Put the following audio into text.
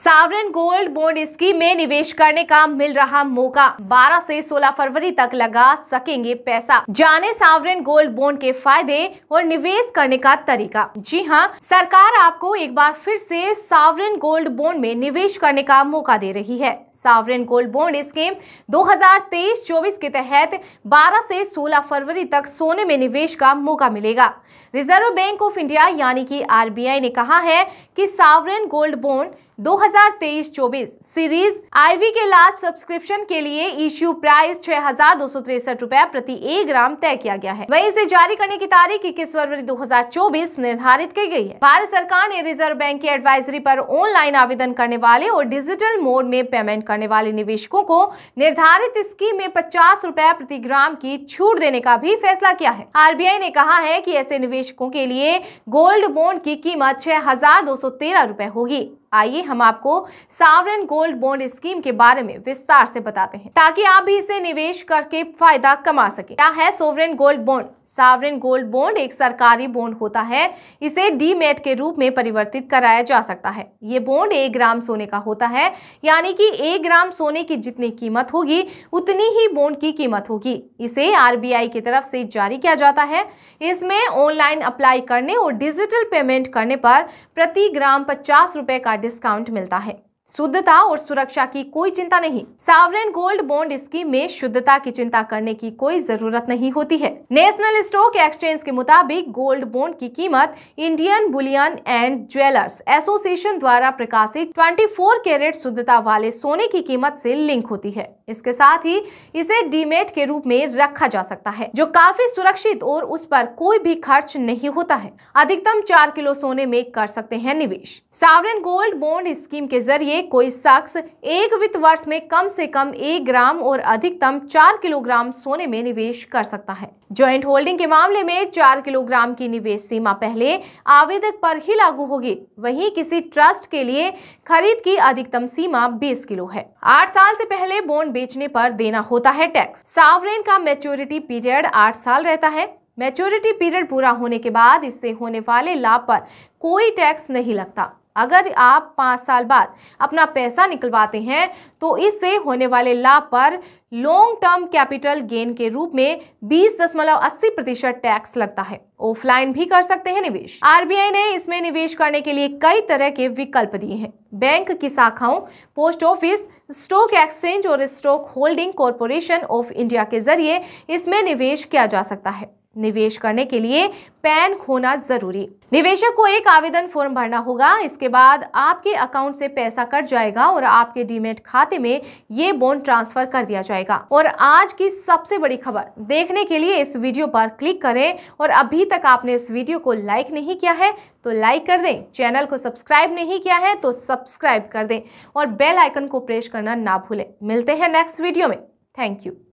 sovereign gold bond scheme में निवेश करने का मिल रहा मौका 12 से 16 फरवरी तक लगा सकेंगे पैसा जाने सावरन गोल्ड बॉन्ड के फायदे और निवेश करने का तरीका जी हां सरकार आपको एक बार फिर से सावरन गोल्ड बॉन्ड में निवेश करने का मौका दे रही है सावरन गोल्ड बॉन्ड स्कीम 2023-24 के तहत 12 से 16 फरवरी तक सोने में निवेश का मौका मिलेगा रिजर्व बैंक ऑफ इंडिया यानी की आर ने कहा है की sovereign gold bond 2023-24 series IV के लास्ट सब्सक्रिप्शन के लिए इश्यू प्राइस छह रुपए प्रति एक ग्राम तय किया गया है वहीं इसे जारी करने की तारीख इक्कीस फरवरी 2024 निर्धारित की गई है भारत सरकार ने रिजर्व बैंक की एडवाइजरी पर ऑनलाइन आवेदन करने वाले और डिजिटल मोड में पेमेंट करने वाले निवेशकों को निर्धारित स्कीम में पचास रूपए प्रति ग्राम की छूट देने का भी फैसला किया है आर ने कहा है की ऐसे निवेशकों के लिए गोल्ड बॉन्ड की कीमत छह हजार दो सौ तेरह रूपए होगी आइए हम आपको सावरन गोल्ड बॉन्ड स्कीम के बारे में विस्तार से बताते हैं ताकि आप भी इसे निवेश करके फायदा कमा सके क्या है sovereign gold bond sovereign gold bond एक सरकारी बॉन्ड होता है इसे डीमेट के रूप में परिवर्तित कराया जा सकता है ये बॉन्ड एक ग्राम सोने का होता है यानी कि एक ग्राम सोने की जितनी कीमत होगी उतनी ही बॉन्ड की कीमत होगी इसे आर की तरफ से जारी किया जाता है इसमें ऑनलाइन अप्लाई करने और डिजिटल पेमेंट करने पर प्रति ग्राम पचास का का डिस्काउंट मिलता है शुद्धता और सुरक्षा की कोई चिंता नहीं सावरेन गोल्ड बॉन्ड स्कीम में शुद्धता की चिंता करने की कोई जरूरत नहीं होती है नेशनल स्टॉक एक्सचेंज के मुताबिक गोल्ड बॉन्ड की कीमत Indian bullion and jewellers association द्वारा प्रकाशित 24 कैरेट शुद्धता वाले सोने की कीमत से लिंक होती है इसके साथ ही इसे डीमेट के रूप में रखा जा सकता है जो काफी सुरक्षित और उस पर कोई भी खर्च नहीं होता है अधिकतम चार किलो सोने में कर सकते हैं निवेश सावरेन गोल्ड बॉन्ड स्कीम के जरिए लिए कोई शख्स एक वित्त वर्ष में कम से कम एक ग्राम और अधिकतम चार किलोग्राम सोने में निवेश कर सकता है ज्वाइंट होल्डिंग के मामले में चार किलोग्राम की निवेश सीमा पहले आवेदक पर ही लागू होगी वहीं किसी ट्रस्ट के लिए खरीद की अधिकतम सीमा बीस किलो है आठ साल से पहले बोन बेचने पर देना होता है टैक्स सावरेन का मेच्योरिटी पीरियड आठ साल रहता है मेच्योरिटी पीरियड पूरा होने के बाद इससे होने वाले लाभ पर कोई टैक्स नहीं लगता अगर आप पाँच साल बाद अपना पैसा निकलवाते हैं तो इससे होने वाले लाभ पर लॉन्ग टर्म कैपिटल गेन के रूप में बीस दशमलव अस्सी प्रतिशत टैक्स लगता है ऑफलाइन भी कर सकते हैं निवेश आरबीआई ने इसमें निवेश करने के लिए कई तरह के विकल्प दिए हैं बैंक की शाखाओं पोस्ट ऑफिस स्टॉक एक्सचेंज और stock holding corporation of India के जरिए इसमें निवेश किया जा सकता है निवेश करने के लिए पैन होना जरूरी निवेशक को एक आवेदन फॉर्म भरना होगा इसके बाद आपके अकाउंट से पैसा कट जाएगा और आपके डीमेट खाते में ये बोन ट्रांसफर कर दिया जाएगा और आज की सबसे बड़ी खबर देखने के लिए इस वीडियो पर क्लिक करें और अभी तक आपने इस वीडियो को लाइक नहीं किया है तो लाइक कर दें चैनल को सब्सक्राइब नहीं किया है तो सब्सक्राइब कर दें और बेल आइकन को प्रेस करना ना भूलें मिलते हैं नेक्स्ट वीडियो में थैंक यू